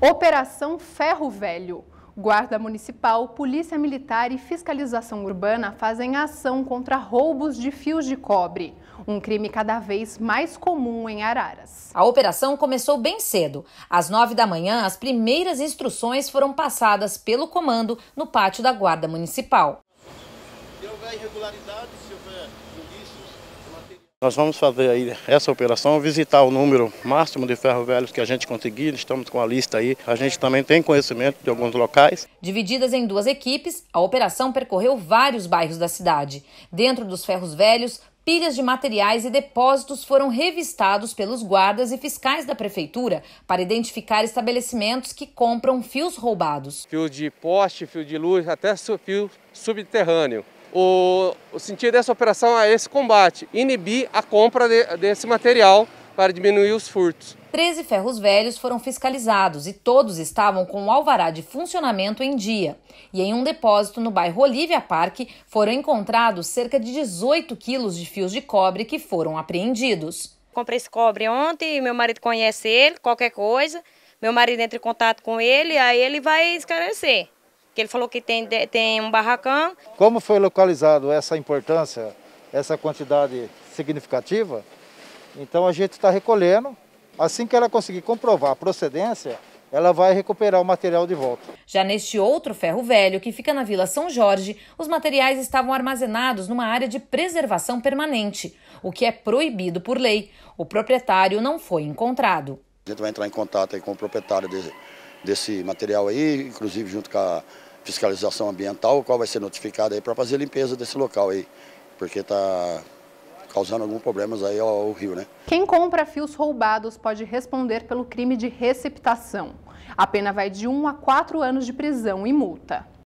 Operação Ferro Velho. Guarda Municipal, Polícia Militar e Fiscalização Urbana fazem ação contra roubos de fios de cobre, um crime cada vez mais comum em Araras. A operação começou bem cedo. Às nove da manhã, as primeiras instruções foram passadas pelo comando no pátio da Guarda Municipal. irregularidade. Nós vamos fazer aí essa operação, visitar o número máximo de ferro velhos que a gente conseguir, estamos com a lista aí. A gente também tem conhecimento de alguns locais. Divididas em duas equipes, a operação percorreu vários bairros da cidade. Dentro dos ferros velhos, pilhas de materiais e depósitos foram revistados pelos guardas e fiscais da prefeitura para identificar estabelecimentos que compram fios roubados. Fio de poste, fio de luz, até fio subterrâneo. O, o sentido dessa operação é esse combate, inibir a compra de, desse material para diminuir os furtos. 13 ferros velhos foram fiscalizados e todos estavam com o alvará de funcionamento em dia. E em um depósito no bairro Olivia Park foram encontrados cerca de 18 quilos de fios de cobre que foram apreendidos. Comprei esse cobre ontem, meu marido conhece ele, qualquer coisa. Meu marido entra em contato com ele, aí ele vai esclarecer que ele falou que tem, tem um barracão. Como foi localizado essa importância, essa quantidade significativa, então a gente está recolhendo. Assim que ela conseguir comprovar a procedência, ela vai recuperar o material de volta. Já neste outro ferro velho, que fica na Vila São Jorge, os materiais estavam armazenados numa área de preservação permanente, o que é proibido por lei. O proprietário não foi encontrado. A gente vai entrar em contato com o proprietário de, desse material aí, inclusive junto com a fiscalização ambiental, o qual vai ser notificado aí para fazer a limpeza desse local aí, porque está causando alguns problemas aí ao, ao rio, né? Quem compra fios roubados pode responder pelo crime de receptação. A pena vai de 1 a 4 anos de prisão e multa.